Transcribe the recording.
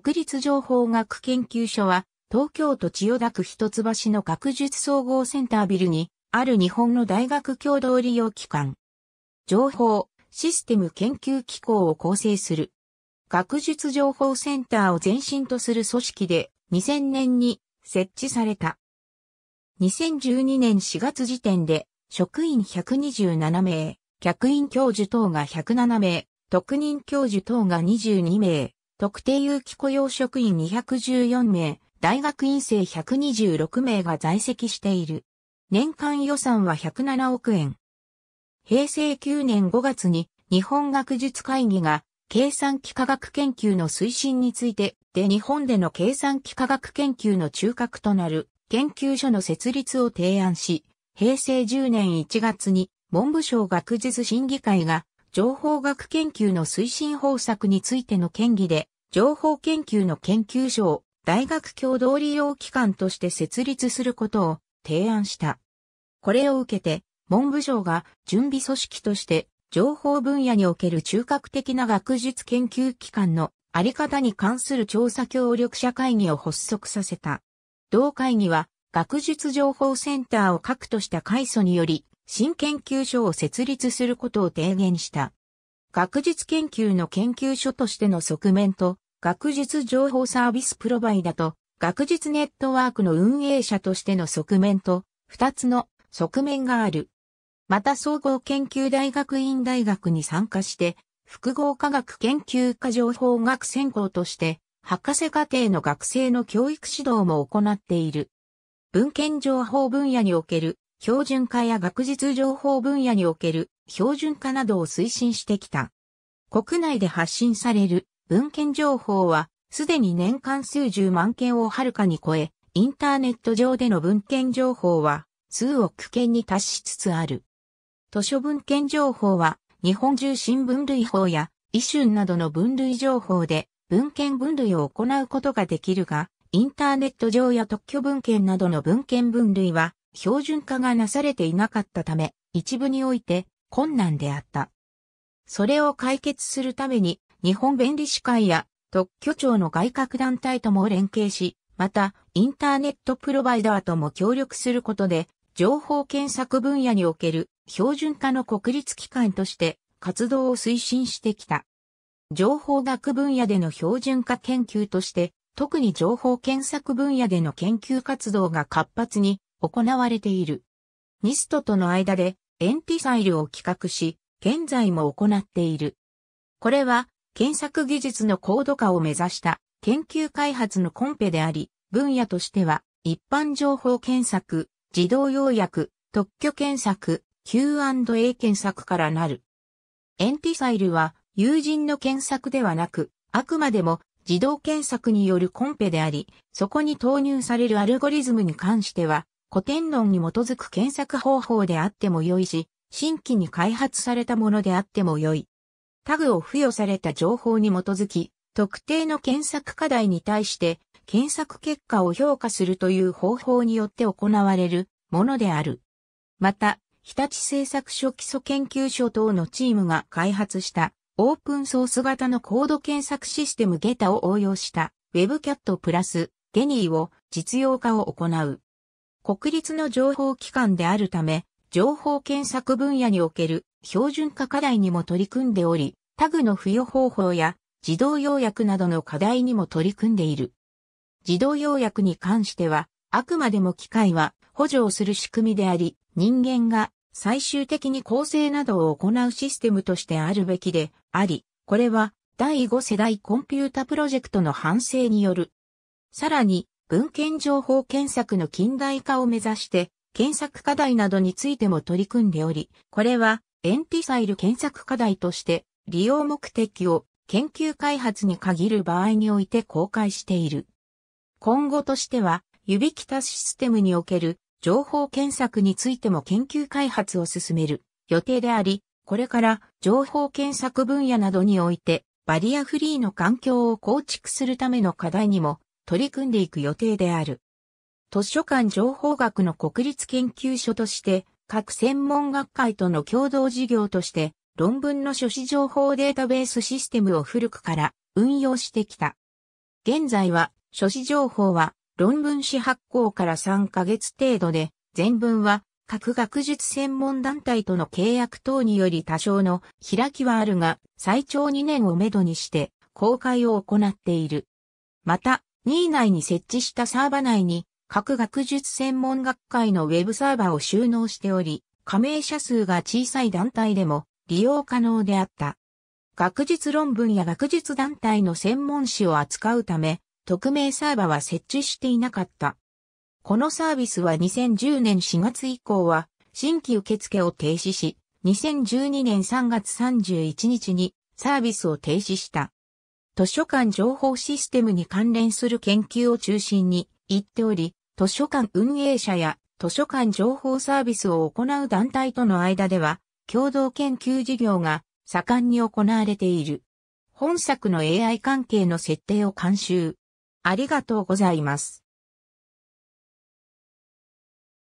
国立情報学研究所は、東京都千代田区一橋の学術総合センタービルに、ある日本の大学共同利用機関。情報、システム研究機構を構成する。学術情報センターを前身とする組織で、2000年に設置された。2012年4月時点で、職員127名、客員教授等が107名、特任教授等が22名、特定有期雇用職員214名、大学院生126名が在籍している。年間予算は107億円。平成9年5月に日本学術会議が計算機科学研究の推進についてで日本での計算機科学研究の中核となる研究所の設立を提案し、平成10年1月に文部省学術審議会が情報学研究の推進方策についての県議で情報研究の研究所を大学共同利用機関として設立することを提案した。これを受けて、文部省が準備組織として情報分野における中核的な学術研究機関のあり方に関する調査協力者会議を発足させた。同会議は学術情報センターを核とした会祖により新研究所を設立することを提言した。学術研究の研究所としての側面と学術情報サービスプロバイダと学術ネットワークの運営者としての側面と二つの側面がある。また総合研究大学院大学に参加して複合科学研究科情報学専攻として博士課程の学生の教育指導も行っている。文献情報分野における標準化や学術情報分野における標準化などを推進してきた。国内で発信される文献情報は、すでに年間数十万件をはるかに超え、インターネット上での文献情報は、数億件に達しつつある。図書文献情報は、日本中新分類法や、イ春などの分類情報で、文献分類を行うことができるが、インターネット上や特許文献などの文献分類は、標準化がなされていなかったため、一部において困難であった。それを解決するために、日本弁理士会や特許庁の外郭団体とも連携し、また、インターネットプロバイダーとも協力することで、情報検索分野における標準化の国立機関として活動を推進してきた。情報学分野での標準化研究として、特に情報検索分野での研究活動が活発に行われている。ニストとの間でエンティサイルを企画し、現在も行っている。これは検索技術の高度化を目指した研究開発のコンペであり、分野としては、一般情報検索、自動要約、特許検索、Q&A 検索からなる。エンティサイルは、友人の検索ではなく、あくまでも自動検索によるコンペであり、そこに投入されるアルゴリズムに関しては、古典論に基づく検索方法であっても良いし、新規に開発されたものであっても良い。タグを付与された情報に基づき、特定の検索課題に対して検索結果を評価するという方法によって行われるものである。また、日立製作所基礎研究所等のチームが開発したオープンソース型のコード検索システムゲタを応用した WebCat プラスゲニーを実用化を行う。国立の情報機関であるため、情報検索分野における標準化課題にも取り組んでおり、タグの付与方法や自動要約などの課題にも取り組んでいる。自動要約に関しては、あくまでも機械は補助をする仕組みであり、人間が最終的に構成などを行うシステムとしてあるべきであり、これは第5世代コンピュータプロジェクトの反省による。さらに、文献情報検索の近代化を目指して、検索課題などについても取り組んでおり、これはエンピサイル検索課題として利用目的を研究開発に限る場合において公開している。今後としては、指北たシステムにおける情報検索についても研究開発を進める予定であり、これから情報検索分野などにおいてバリアフリーの環境を構築するための課題にも取り組んでいく予定である。図書館情報学の国立研究所として、各専門学会との共同事業として、論文の書誌情報データベースシステムを古くから運用してきた。現在は、書誌情報は論文誌発行から3ヶ月程度で、全文は各学術専門団体との契約等により多少の開きはあるが、最長2年をめどにして公開を行っている。また、2位内に設置したサーバ内に各学術専門学会のウェブサーバーを収納しており、加盟者数が小さい団体でも利用可能であった。学術論文や学術団体の専門誌を扱うため、匿名サーバーは設置していなかった。このサービスは2010年4月以降は新規受付を停止し、2012年3月31日にサービスを停止した。図書館情報システムに関連する研究を中心に言っており、図書館運営者や図書館情報サービスを行う団体との間では、共同研究事業が盛んに行われている。本作の AI 関係の設定を監修。ありがとうございます。